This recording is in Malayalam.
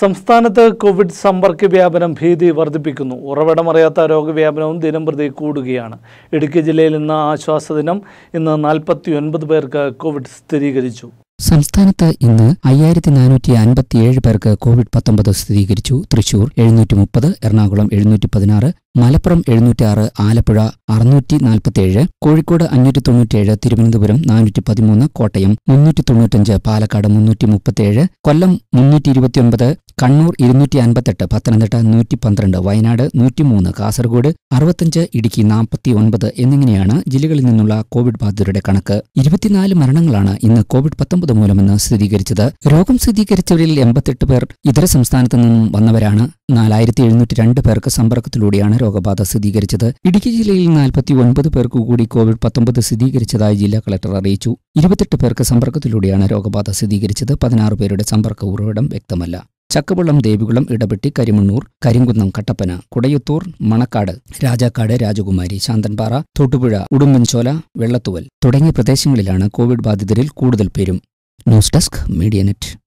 സംസ്ഥാനത്ത് കോവിഡ് സമ്പർക്ക വ്യാപനം ഭീതി വർദ്ധിപ്പിക്കുന്നു ഉറവിടമറിയാത്ത രോഗവ്യാപനവും ദിനം പ്രതി കൂടുകയാണ് ഇടുക്കി ജില്ലയിൽ ഇന്ന് ആശ്വാസദിനം ഇന്ന് നാൽപ്പത്തി ഒൻപത് പേർക്ക് കോവിഡ് സ്ഥിരീകരിച്ചു സംസ്ഥാനത്ത് ഇന്ന് അയ്യായിരത്തി നാനൂറ്റി അൻപത്തിയേഴ് പേർക്ക് കോവിഡ് പത്തൊമ്പത് സ്ഥിരീകരിച്ചു തൃശൂർ എഴുന്നൂറ്റി മുപ്പത് എറണാകുളം എഴുന്നൂറ്റി പതിനാറ് മലപ്പുറം എഴുന്നൂറ്റാറ് ആലപ്പുഴ അറുന്നൂറ്റി നാൽപ്പത്തി ഏഴ് കോഴിക്കോട് അഞ്ഞൂറ്റി തൊണ്ണൂറ്റിയേഴ് തിരുവനന്തപുരം നാനൂറ്റി പതിമൂന്ന് കോട്ടയം മുന്നൂറ്റി തൊണ്ണൂറ്റഞ്ച് പാലക്കാട് മുന്നൂറ്റി മുപ്പത്തിയേഴ് കൊല്ലം മുന്നൂറ്റി ഇരുപത്തിയൊൻപത് കണ്ണൂർ ഇരുന്നൂറ്റി അൻപത്തെട്ട് പത്തനംതിട്ട നൂറ്റി പന്ത്രണ്ട് വയനാട് നൂറ്റിമൂന്ന് കാസർഗോഡ് അറുപത്തഞ്ച് ഇടുക്കി നാൽപ്പത്തി ഒൻപത് എന്നിങ്ങനെയാണ് ജില്ലകളിൽ നിന്നുള്ള കോവിഡ് ബാധിതരുടെ കണക്ക് ഇരുപത്തിനാല് മരണങ്ങളാണ് ഇന്ന് കോവിഡ് പത്തൊമ്പത് മൂലമെന്ന് സ്ഥിരീകരിച്ചത് രോഗം സ്ഥിരീകരിച്ചവരിൽ എൺപത്തെട്ട് പേർ ഇതര സംസ്ഥാനത്ത് നിന്നും വന്നവരാണ് നാലായിരത്തി എഴുന്നൂറ്റി രണ്ട് പേർക്ക് സമ്പർക്കത്തിലൂടെയാണ് രോഗം രോഗബാധ സ്ഥിരീകരിച്ചത് ഇടുക്കി ജില്ലയിൽ നാൽപ്പത്തി ഒൻപത് പേർക്കു കൂടി കോവിഡ് പത്തൊമ്പത് സ്ഥിരീകരിച്ചതായി ജില്ലാ കളക്ടർ അറിയിച്ചു ഇരുപത്തെട്ട് പേർക്ക് സമ്പർക്കത്തിലൂടെയാണ് രോഗബാധ സ്ഥിരീകരിച്ചത് പതിനാറ് പേരുടെ സമ്പർക്ക ഉറവിടം വ്യക്തമല്ല ചക്കവള്ളം ദേവികുളം ഇടപെട്ടി കരിമണ്ണൂർ കരിങ്കുന്നം കട്ടപ്പന കുടയത്തൂർ മണക്കാട് രാജാക്കാട് രാജകുമാരി ശാന്തൻപാറ തൊട്ടുപുഴ ഉടുമ്പൻചോല വെള്ളത്തുവൽ തുടങ്ങിയ പ്രദേശങ്ങളിലാണ് കോവിഡ് ബാധിതരിൽ കൂടുതൽ പേരും ന്യൂസ് ഡെസ്ക് മീഡിയ നെറ്റ്